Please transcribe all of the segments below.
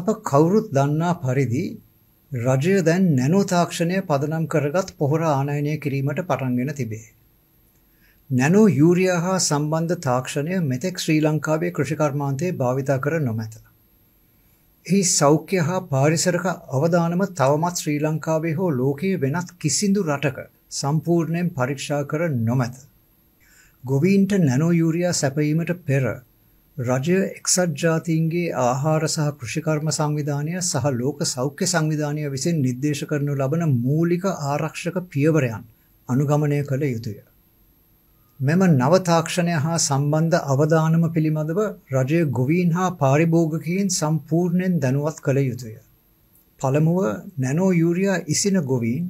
අප කවුරුත් දන්නා පරිදි රජය දැන් නැනෝ තාක්ෂණය පදනම් කරගත් පොහොර ආනයනය කිරීමට පටන්ගෙන තිබේ. නැනෝ යූරියා හා සම්බන්ධ තාක්ෂණය මෙතෙක් ශ්‍රී ලංකාවේ කෘෂිකර්මාන්තයේ භාවිතා කර නොමැත. එහි සෞඛ්‍ය හා පාරිසරක අවධානම තවමත් ශ්‍රී ලංකාවේ හෝ ලෝකයේ වෙනත් කිසිදු රටක සම්පූර්ණයෙන් පරීක්ෂා කර නොමැත. ගොවීන්ට නැනෝ යූරියා සැපයීමට පෙර රජය එක්සත් ජාතීන්ගේ ආහාර සහ කෘෂිකර්ම සංවිධානය සහ ලෝක සෞඛ්‍ය සංවිධානය විසින් නිර්දේශ කරනු ලබන මූලික ආරක්ෂක පියවරයන් අනුගමනය කළ යුතුය. මෙම නව තාක්ෂණය හා සම්බන්ධ අවදානම පිළිබඳව රජය ගොවීන් හා පාරිභෝගකයන් සම්පූර්ණයෙන් දැනුවත් කළ යුතුය. පළමුව නැනෝ යූරියා ඉසින ගොවීන්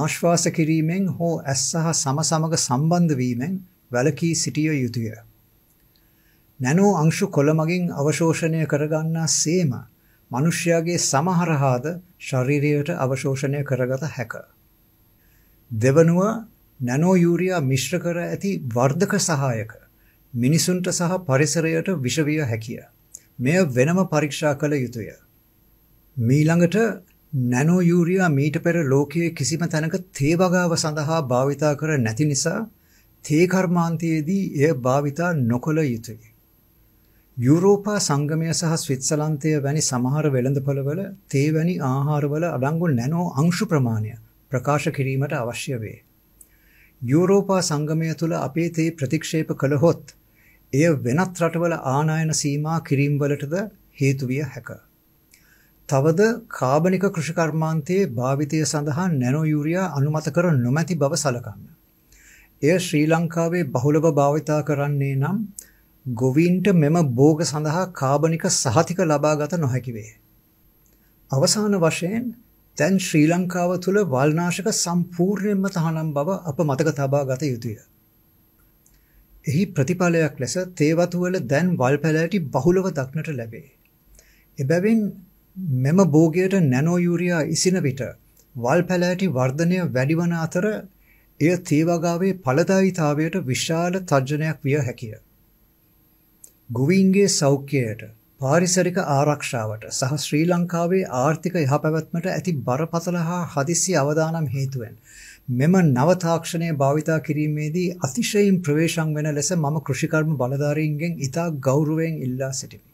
ආශ්වාස කිරීමෙන් හෝ ඇස් සහ සම සමග සම්බන්ධ වීමෙන් වැළකී සිටිය යුතුය. නැනෝ අංශු කොළමගින් අවශෝෂණය කරගන්නා සේම මිනිස්යාගේ සමහර හාද ශරීරයට අවශෝෂණය කරගත හැක. දෙවනුව නැනෝ යූරියා මිශ්‍ර කර ඇති වර්ධක සහායක මිනිසුන්ට සහ පරිසරයට විෂවිය හැකිය. මෙය වෙනම පරීක්ෂා කළ යුතුය. මීළඟට නැනෝ යූරියා මීට පෙර ලෝකයේ කිසිම තැනක තේ වගාව සඳහා භාවිතා කර නැති නිසා තේ කර්මාන්තයේදී එය භාවිතා නොකළ යුතුය. යුරෝපා සංගමය සහ ස්විට්සලන්තය වැනි සමහර වෙළඳපළවල තේවැනි ආහාරවල අඩංගු නැනෝ අංශු ප්‍රමාණය ප්‍රකාශ කිරීමට අවශ්‍ය වේ. යුරෝපා සංගමය තුළ අපේ තේ ප්‍රතික්ෂේප කළහොත් එය වෙනත් රටවල ආනායන සීමා කිරීම්වලටද හේතුවිය හැක. තවද කාබනික කෘෂිකර්මාන්තයේ භාවිතය සඳහා නැනෝයුරියා අනුමත කර නොමැති බව සලකන්න. එය ශ්‍රී ලංකාවේ බහුලව භාවිතා කරන්නේ නම් ගොවීන්ට මෙම භෝග සඳහා කාබනික සහතික ලබාගත නොහැකි වේ. අවසාන වශයෙන් දැන් ශ්‍රී ලංකාව තුළ වල්නාශක සම්පූර්ණයෙන්ම තහනම් බව අප මතක තබා ගත යුතුය. එහි ප්‍රතිඵලයක් ලෙස තේවතු වල දැන් වල් පැලෑටි බහුලව දක්නට ලැබේ. එබැවින් මෙම භෝගයට නැනෝ යූරියා ඉසින විට වල් පැලෑටි වර්ධනය වැඩිවන අතර එය තේවගාවේ ඵලදායීතාවයට විශාල තර්ජනයක් විය හැකිය. ගොවීන්ගේ සෞඛ්‍යයට පාරිසරික ආරක්ෂාවට සහ ශ්‍රී ලංකාවේ ආර්ථික යහපැවැත්මට ඇති බරපතල හා හදිසි අවදානම් හේතුවෙන් මෙම නව තාක්ෂණය භාවිතා කිරීමේදී අතිශයින් ප්‍රවේශම් වෙන ලෙස මම කෘෂිකර්ම බලධාරීන්ගෙන් ඉතා ගෞරවයෙන් ඉල්ලා සිටිමි.